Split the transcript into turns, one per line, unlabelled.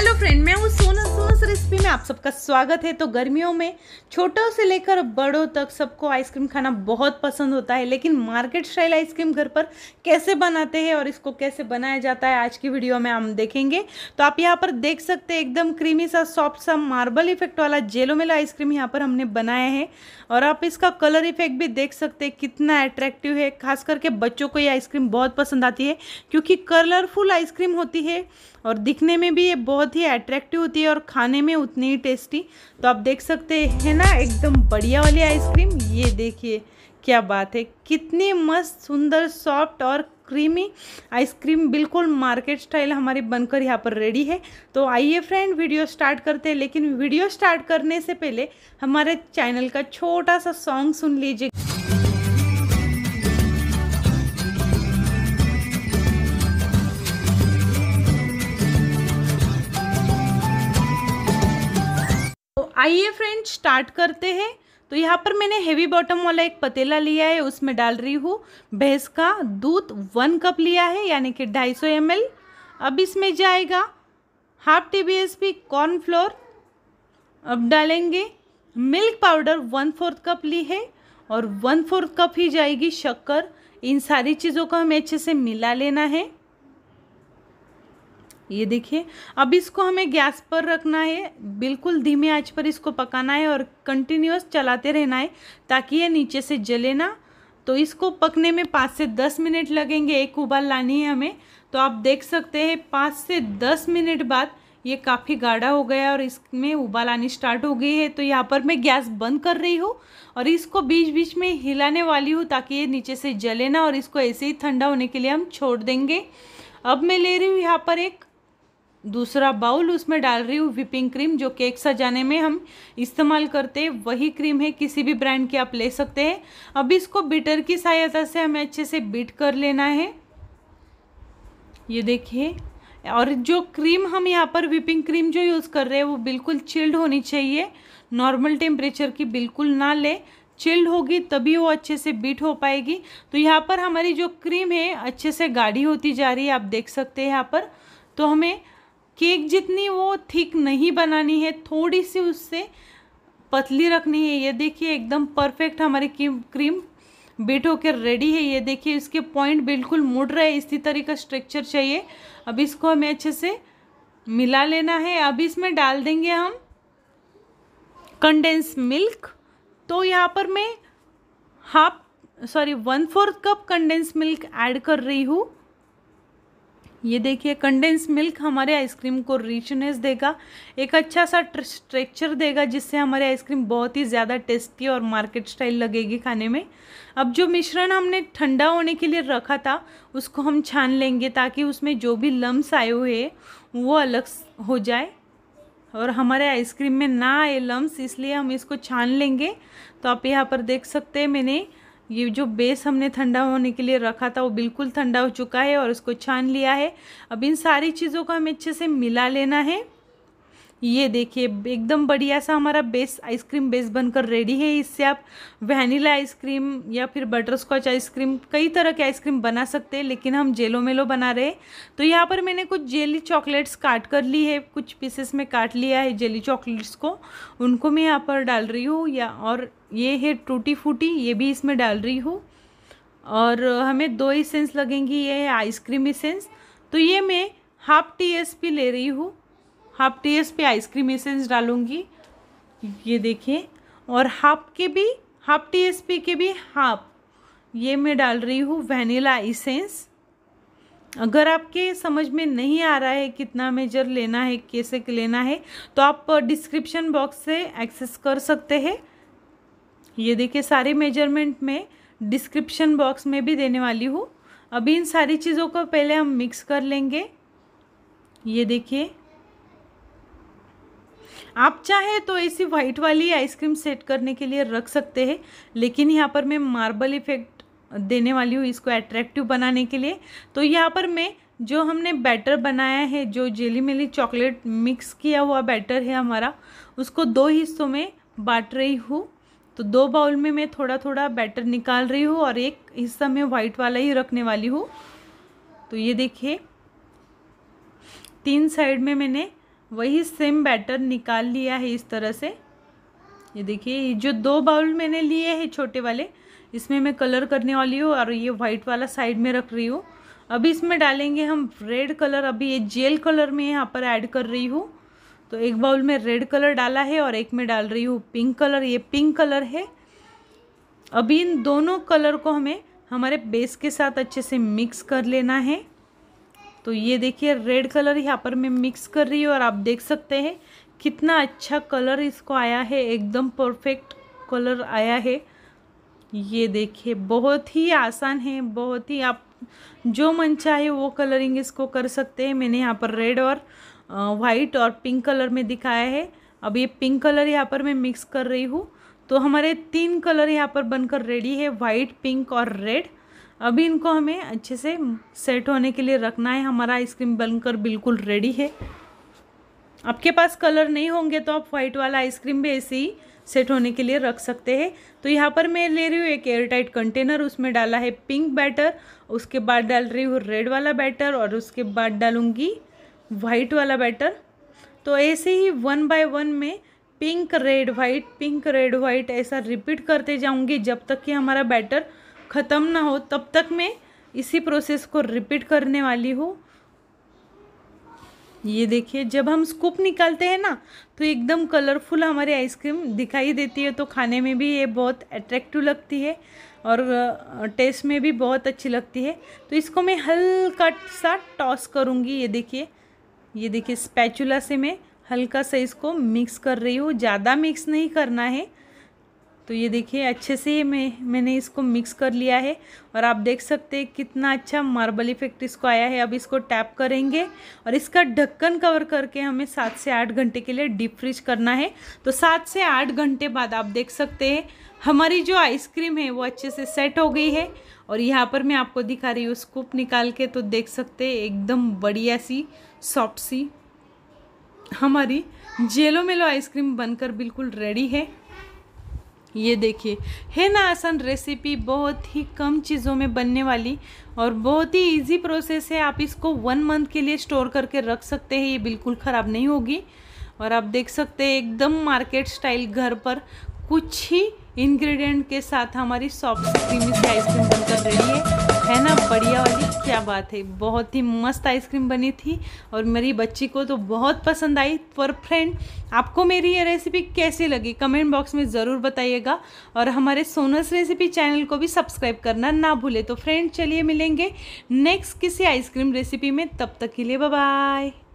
hello friend मैं हूँ सोना इस रेसिपी में आप सबका स्वागत है तो गर्मियों में छोटों से लेकर बड़ों तक सबको आइसक्रीम खाना बहुत पसंद होता है लेकिन मार्केट स्टाइल आइसक्रीम घर पर कैसे बनाते हैं और इसको कैसे बनाया जाता है आज की वीडियो में हम देखेंगे तो आप यहाँ पर देख सकते हैं एकदम क्रीमी सा सॉफ्ट सा मार्बल इफेक्ट वाला जेलो मेला आइसक्रीम यहाँ पर हमने बनाया है और आप इसका कलर इफेक्ट भी देख सकते हैं कितना अट्रैक्टिव है खास करके बच्चों को ये आइसक्रीम बहुत पसंद आती है क्योंकि कलरफुल आइसक्रीम होती है और दिखने में भी ये बहुत ही अट्रैक्टिव होती है और खाने खाने में उतनी ही टेस्टी तो आप देख सकते हैं ना एकदम बढ़िया वाली आइसक्रीम ये देखिए क्या बात है कितनी मस्त सुंदर सॉफ्ट और क्रीमी आइसक्रीम बिल्कुल मार्केट स्टाइल हमारी बनकर यहाँ पर रेडी है तो आइए फ्रेंड वीडियो स्टार्ट करते हैं लेकिन वीडियो स्टार्ट करने से पहले हमारे चैनल का छोटा सा सॉन्ग सुन लीजिए आइए फ्रेंड स्टार्ट करते हैं तो यहाँ पर मैंने हेवी बॉटम वाला एक पतीला लिया है उसमें डाल रही हूँ भैंस का दूध वन कप लिया है यानी कि 250 सौ अब इसमें जाएगा half T B S P cornflour अब डालेंगे milk powder one fourth cup ली है और वन फोर्थ कप ही जाएगी शक्कर इन सारी चीज़ों को हमें अच्छे से मिला लेना है ये देखिए अब इसको हमें गैस पर रखना है बिल्कुल धीमे आंच पर इसको पकाना है और कंटिन्यूस चलाते रहना है ताकि ये नीचे से जले ना तो इसको पकने में पाँच से दस मिनट लगेंगे एक उबाल लानी है हमें तो आप देख सकते हैं पाँच से दस मिनट बाद ये काफ़ी गाढ़ा हो गया और इसमें उबाल आनी स्टार्ट हो गई है तो यहाँ पर मैं गैस बंद कर रही हूँ और इसको बीच बीच में हिलाने वाली हूँ ताकि ये नीचे से जले ना और इसको ऐसे ही ठंडा होने के लिए हम छोड़ देंगे अब मैं ले रही हूँ यहाँ पर एक दूसरा बाउल उसमें डाल रही हूँ व्हिपिंग क्रीम जो केक सजाने में हम इस्तेमाल करते हैं वही क्रीम है किसी भी ब्रांड की आप ले सकते हैं अब इसको बीटर की सहायता से हमें अच्छे से बीट कर लेना है ये देखिए और जो क्रीम हम यहाँ पर व्हिपिंग क्रीम जो यूज़ कर रहे हैं वो बिल्कुल चिल्ड होनी चाहिए नॉर्मल टेम्परेचर की बिल्कुल ना ले चिल्ड होगी तभी वो अच्छे से बीट हो पाएगी तो यहाँ पर हमारी जो क्रीम है अच्छे से गाढ़ी होती जा रही है आप देख सकते हैं यहाँ पर तो हमें केक जितनी वो थिक नहीं बनानी है थोड़ी सी उससे पतली रखनी है ये देखिए एकदम परफेक्ट हमारी क्रीम बीट होकर रेडी है ये देखिए इसके पॉइंट बिल्कुल मुड़ रहे हैं इसी तरह का स्ट्रक्चर चाहिए अब इसको हमें अच्छे से मिला लेना है अब इसमें डाल देंगे हम कंडेंस मिल्क तो यहाँ पर मैं half sorry one fourth cup condense milk add कर रही हूँ ये देखिए कंडेंस मिल्क हमारे आइसक्रीम को रिचनेस देगा एक अच्छा सा स्ट्रक्चर देगा जिससे हमारे आइसक्रीम बहुत ही ज़्यादा टेस्टी और मार्केट स्टाइल लगेगी खाने में अब जो मिश्रण हमने ठंडा होने के लिए रखा था उसको हम छान लेंगे ताकि उसमें जो भी लम्स आए हुए वो अलग हो जाए और हमारे आइसक्रीम में ना आए लम्स इसलिए हम इसको छान लेंगे तो आप यहाँ पर देख सकते हैं मैंने ये जो बेस हमने ठंडा होने के लिए रखा था वो बिल्कुल ठंडा हो चुका है और उसको छान लिया है अब इन सारी चीज़ों को हमें अच्छे से मिला लेना है ये देखिए एकदम बढ़िया सा हमारा बेस आइसक्रीम बेस बनकर रेडी है इससे आप वनीला आइसक्रीम या फिर बटर स्कॉच आइसक्रीम कई तरह के आइसक्रीम बना सकते हैं लेकिन हम जेलो मेलो बना रहे हैं तो यहाँ पर मैंने कुछ जेली चॉकलेट्स काट कर ली है कुछ पीसेस में काट लिया है जेली चॉकलेट्स को उनको मैं यहाँ पर डाल रही हूँ या और ये है टूटी फूटी ये भी इसमें डाल रही हूँ और हमें दो ही सेंस लगेंगी ये आइसक्रीम इसेंस तो ये मैं हाफ टी एस पी ले रही हूँ हाफ टेस्ट पे आइसक्रीम एसेंस डालूंगी ये देखिए और हाफ के भी हाफ टी एस पी के भी हाफ ये मैं डाल रही हूँ वनीला इसेंस अगर आपके समझ में नहीं आ रहा है कितना मेजर लेना है कैसे लेना है तो आप डिस्क्रिप्शन बॉक्स से एक्सेस कर सकते हैं ये देखिए सारे मेजरमेंट में डिस्क्रिप्शन बॉक्स में भी देने वाली हूँ अभी इन सारी चीज़ों को पहले हम मिक्स कर लेंगे ये देखिए आप चाहे तो ऐसी वाइट वाली आइसक्रीम सेट करने के लिए रख सकते हैं लेकिन यहाँ पर मैं मार्बल इफेक्ट देने वाली हूँ इसको अट्रैक्टिव बनाने के लिए तो यहाँ पर मैं जो हमने बैटर बनाया है जो जेली मेली चॉकलेट मिक्स किया हुआ बैटर है हमारा उसको दो हिस्सों में बांट रही हूँ तो दो बाउल में मैं थोड़ा थोड़ा बैटर निकाल रही हूँ और एक हिस्सा मैं वाइट वाला ही रखने वाली हूँ तो ये देखिए तीन साइड में मैंने वही सेम बैटर निकाल लिया है इस तरह से ये देखिए जो दो बाउल मैंने लिए हैं छोटे वाले इसमें मैं कलर करने वाली हूँ और ये वाइट वाला साइड में रख रही हूँ अभी इसमें डालेंगे हम रेड कलर अभी ये जेल कलर में यहाँ पर ऐड कर रही हूँ तो एक बाउल में रेड कलर डाला है और एक में डाल रही हूँ पिंक कलर ये पिंक कलर है अभी इन दोनों कलर को हमें हमारे बेस के साथ अच्छे से मिक्स कर लेना है तो ये देखिए रेड कलर यहाँ पर मैं मिक्स कर रही हूँ और आप देख सकते हैं कितना अच्छा कलर इसको आया है एकदम परफेक्ट कलर आया है ये देखिए बहुत ही आसान है बहुत ही आप जो मन चाहे वो कलरिंग इसको कर सकते हैं मैंने यहाँ पर रेड और वाइट और पिंक कलर में दिखाया है अब ये पिंक कलर यहाँ पर मैं मिक्स कर रही हूँ तो हमारे तीन कलर यहाँ पर बनकर रेडी है वाइट पिंक और रेड अभी इनको हमें अच्छे से सेट होने के लिए रखना है हमारा आइसक्रीम बनकर बिल्कुल रेडी है आपके पास कलर नहीं होंगे तो आप वाइट वाला आइसक्रीम भी ऐसे ही सेट होने के लिए रख सकते हैं तो यहाँ पर मैं ले रही हूँ एक एयरटाइट कंटेनर उसमें डाला है पिंक बैटर उसके बाद डाल रही हूँ रेड वाला बैटर और उसके बाद डालूँगी वाइट वाला बैटर तो ऐसे ही वन बाय वन में pink red white pink red white ऐसा रिपीट करते जाऊँगी जब तक कि हमारा बैटर ख़त्म ना हो तब तक मैं इसी प्रोसेस को रिपीट करने वाली हूँ ये देखिए जब हम स्कूप निकालते हैं ना तो एकदम कलरफुल हमारी आइसक्रीम दिखाई देती है तो खाने में भी ये बहुत अट्रैक्टिव लगती है और टेस्ट में भी बहुत अच्छी लगती है तो इसको मैं हल्का सा टॉस करूँगी ये देखिए ये देखिए स्पैचुला से मैं हल्का सा इसको मिक्स कर रही हूँ ज़्यादा मिक्स नहीं करना है तो ये देखिए अच्छे से मैं मैंने इसको मिक्स कर लिया है और आप देख सकते हैं कितना अच्छा मार्बल इफेक्ट इसको आया है अब इसको टैप करेंगे और इसका ढक्कन कवर करके हमें सात से आठ घंटे के लिए डीप फ्रिज करना है तो सात से आठ घंटे बाद आप देख सकते हैं हमारी जो आइसक्रीम है वो अच्छे से सेट हो गई है और यहाँ पर मैं आपको दिखा रही हूँ स्कूप निकाल के तो देख सकते हैं एकदम बढ़िया सी सॉफ्ट सी हमारी जेलो मेलो आइसक्रीम बनकर बिल्कुल रेडी है ये देखिए है ना आसान रेसिपी बहुत ही कम चीज़ों में बनने वाली और बहुत ही इजी प्रोसेस है आप इसको वन मंथ के लिए स्टोर करके रख सकते हैं ये बिल्कुल ख़राब नहीं होगी और आप देख सकते हैं एकदम मार्केट स्टाइल घर पर कुछ ही इंग्रेडिएंट के साथ हमारी सॉफ्ट क्रीमी आइसक्रीम बनकर रही है है ना बढ़िया वाली क्या बात है बहुत ही मस्त आइसक्रीम बनी थी और मेरी बच्ची को तो बहुत पसंद आई पर फ्रेंड आपको मेरी ये रेसिपी कैसी लगी कमेंट बॉक्स में ज़रूर बताइएगा और हमारे सोनस रेसिपी चैनल को भी सब्सक्राइब करना ना भूले तो फ्रेंड चलिए मिलेंगे नेक्स्ट किसी आइसक्रीम रेसिपी में तब तक के लिए बाय